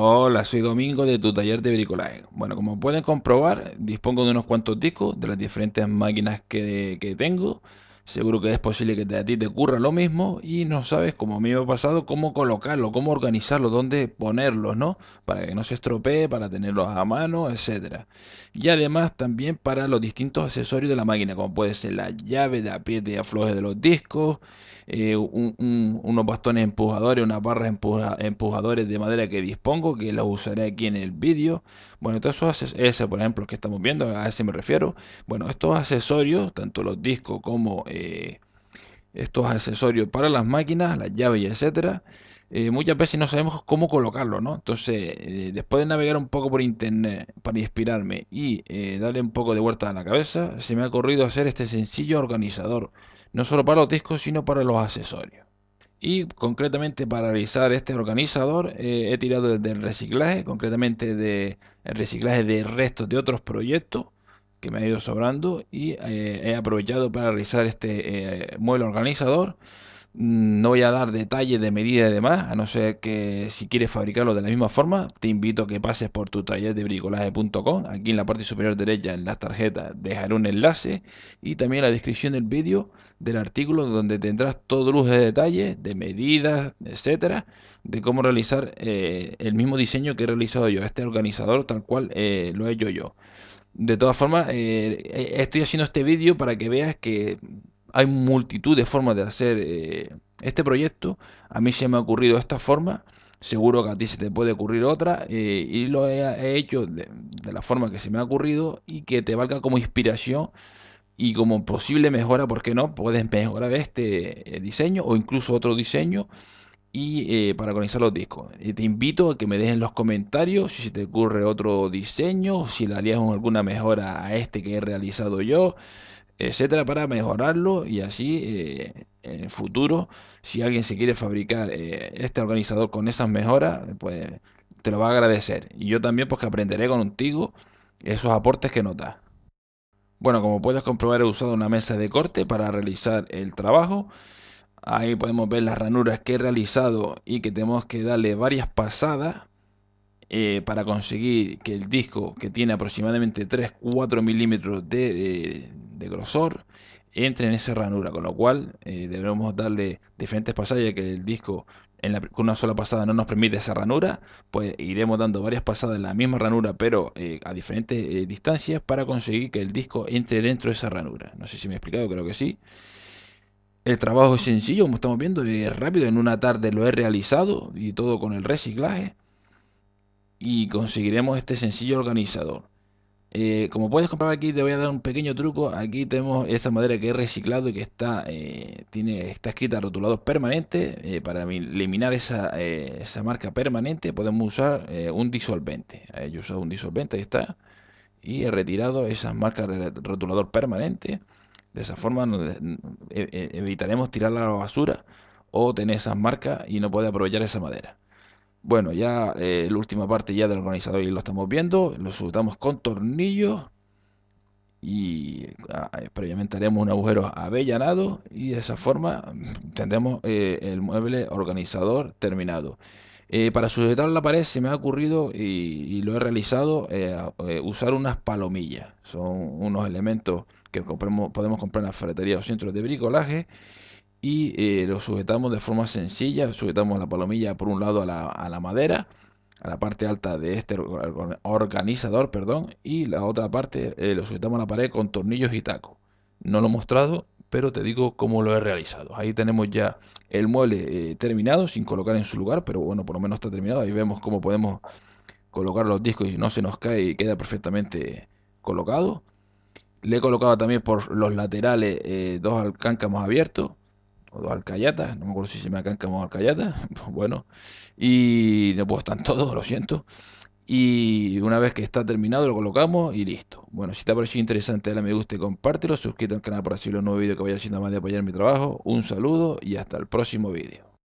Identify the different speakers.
Speaker 1: Hola, soy Domingo de tu taller de bricolaje. Bueno, como pueden comprobar, dispongo de unos cuantos discos de las diferentes máquinas que, que tengo Seguro que es posible que a ti te ocurra lo mismo y no sabes, como a mí me ha pasado, cómo colocarlo, cómo organizarlo, dónde ponerlos, ¿no? Para que no se estropee, para tenerlos a mano, etcétera Y además también para los distintos accesorios de la máquina, como puede ser la llave de apriete y afloje de los discos, eh, unos bastones empujadores, una barra empujadores de madera que dispongo, que los usaré aquí en el vídeo. Bueno, todos esos ese por ejemplo, que estamos viendo, a ese me refiero. Bueno, estos accesorios, tanto los discos como... Eh, estos accesorios para las máquinas, las llaves, y etcétera, eh, muchas veces no sabemos cómo colocarlo, ¿no? Entonces, eh, después de navegar un poco por internet para inspirarme y darle un poco de vuelta a la cabeza, se me ha ocurrido hacer este sencillo organizador, no solo para los discos, sino para los accesorios. Y concretamente para realizar este organizador he tirado desde el reciclaje, concretamente del de, reciclaje de restos de otros proyectos que me ha ido sobrando y eh, he aprovechado para realizar este eh, mueble organizador. Mm, no voy a dar detalles de medida y demás, a no ser que si quieres fabricarlo de la misma forma, te invito a que pases por tu taller de bricolaje.com. Aquí en la parte superior derecha, en las tarjetas, dejaré un enlace y también en la descripción del vídeo del artículo donde tendrás todo los de detalles de medidas, etcétera, de cómo realizar eh, el mismo diseño que he realizado yo, este organizador tal cual lo he hecho yo. De todas formas, eh, eh, estoy haciendo este vídeo para que veas que hay multitud de formas de hacer eh, este proyecto. A mí se me ha ocurrido esta forma, seguro que a ti se te puede ocurrir otra, y lo he, hecho de, la forma que se me ha ocurrido y que te valga como inspiración y como posible mejora, porque no? Puedes mejorar este diseño o incluso otro diseño y eh, para organizar los discos. te invito a que me dejes los comentarios si se te ocurre otro diseño, si le harías alguna mejora a este que he realizado yo, etcétera, para mejorarlo y así eh, en el futuro, si alguien se quiere fabricar eh, este organizador con esas mejoras, pues te lo va a agradecer. Y yo también, pues que aprenderé contigo esos aportes que notas. Bueno, como puedes comprobar, he usado una mesa de corte para realizar el trabajo. Ahí podemos ver las ranuras que he realizado y que tenemos que darle varias pasadas eh, para conseguir que el disco que tiene aproximadamente 3-4 milímetros eh, de, grosor entre en esa ranura, con lo cual eh, debemos darle diferentes pasadas ya que el disco en con una sola pasada no nos permite esa ranura, pues iremos dando varias pasadas en la misma ranura pero a diferentes distancias para conseguir que el disco entre dentro de esa ranura. No sé si me he explicado, creo que sí. El trabajo es sencillo, como estamos viendo, y es rápido. En una tarde lo he realizado y todo con el reciclaje. Y conseguiremos este sencillo organizador. Eh, como puedes comprar aquí, te voy a dar un pequeño truco. Aquí tenemos esta madera que he reciclado y que está, eh, tiene, escrita rotulados permanente. Eh, para eliminar esa, esa, marca permanente podemos usar un disolvente. yo he usado un disolvente, ahí está. Y he retirado esas marcas de rotulador permanente. De esa forma e, e, evitaremos tirarla a la basura o tener esas marcas y no puede aprovechar esa madera. Bueno, ya eh, la última parte ya del organizador y lo estamos viendo. Lo sujetamos con tornillos y ah, eh, previamente haremos un agujero avellanado y de esa forma mm, tendremos eh, el mueble organizador terminado. Eh, para sujetar la pared se me ha ocurrido, y, lo he realizado, eh, eh, usar unas palomillas. Son unos elementos que podemos comprar en la ferretería o centros de bricolaje y eh, lo sujetamos de forma sencilla. Sujetamos la palomilla por un lado a la, a la, madera, a la parte alta de este organizador, perdón, y la otra parte lo sujetamos a la pared con tornillos y tacos. No lo he mostrado, pero te digo cómo lo he realizado. Ahí tenemos ya el mueble eh, terminado, sin colocar en su lugar, pero bueno, por lo menos está terminado. Ahí vemos cómo podemos colocar los discos y no se nos cae y queda perfectamente colocado. Le he colocado también por los laterales eh, dos alcáncamos abiertos o dos alcayatas, no me acuerdo si se me alcáncamos o alcayatas, bueno, y no puedo estar todos, lo siento. Y una vez que está terminado, lo colocamos y listo. Bueno, si te ha parecido interesante, dale me gusta y compártelo. Suscríbete al canal para recibir los nuevo vídeo que vaya haciendo más de apoyar mi trabajo. Un saludo y hasta el próximo vídeo.